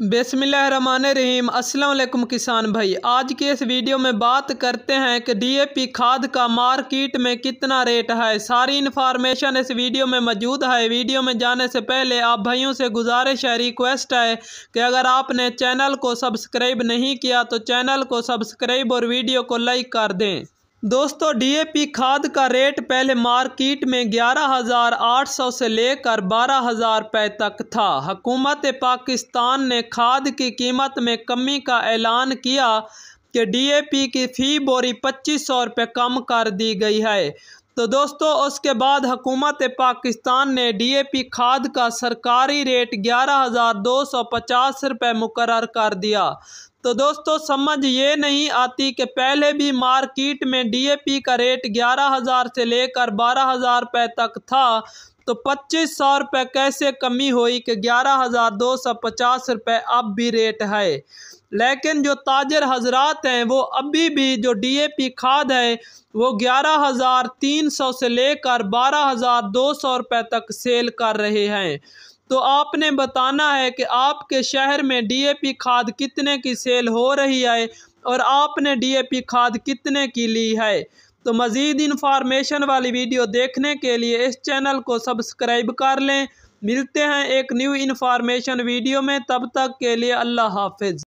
बसमिल रहीम असलकुम किसान भाई आज के इस वीडियो में बात करते हैं कि डीएपी खाद का मार्केट में कितना रेट है सारी इन्फॉर्मेशन इस वीडियो में मौजूद है वीडियो में जाने से पहले आप भाइयों से गुजारिश है रिक्वेस्ट है कि अगर आपने चैनल को सब्सक्राइब नहीं किया तो चैनल को सब्सक्राइब और वीडियो को लाइक कर दें दोस्तों डीएपी खाद का रेट पहले मार्केट में ग्यारह हज़ार आठ सौ से लेकर बारह हज़ार रुपये तक था हकूमत पाकिस्तान ने खाद की कीमत में कमी का ऐलान किया कि डीएपी की फ़ी बोरी पच्चीस सौ रुपये कम कर दी गई है तो दोस्तों उसके बाद हुकूमत पाकिस्तान ने डीएपी खाद का सरकारी रेट ग्यारह हज़ार दो सौ पचास रुपये मुकर कर दिया तो दोस्तों समझ ये नहीं आती कि पहले भी मार्केट में डीएपी का रेट ग्यारह हज़ार से लेकर बारह हज़ार रुपये तक था तो पच्चीस सौ रुपये कैसे कमी हुई कि ग्यारह हज़ार दो सौ पचास रुपये अब भी रेट है लेकिन जो ताजर हजरात हैं वो अभी भी जो डी ए पी खाद है वो ग्यारह हज़ार तीन सौ से लेकर बारह हज़ार दो सौ रुपये तक सेल कर रहे हैं तो आपने बताना है कि आपके शहर में डीएपी खाद कितने की सेल हो रही है और आपने डीएपी खाद कितने की ली है तो मज़ीद इन्फॉर्मेशन वाली वीडियो देखने के लिए इस चैनल को सब्सक्राइब कर लें मिलते हैं एक न्यू इन्फॉर्मेशन वीडियो में तब तक के लिए अल्लाह हाफिज़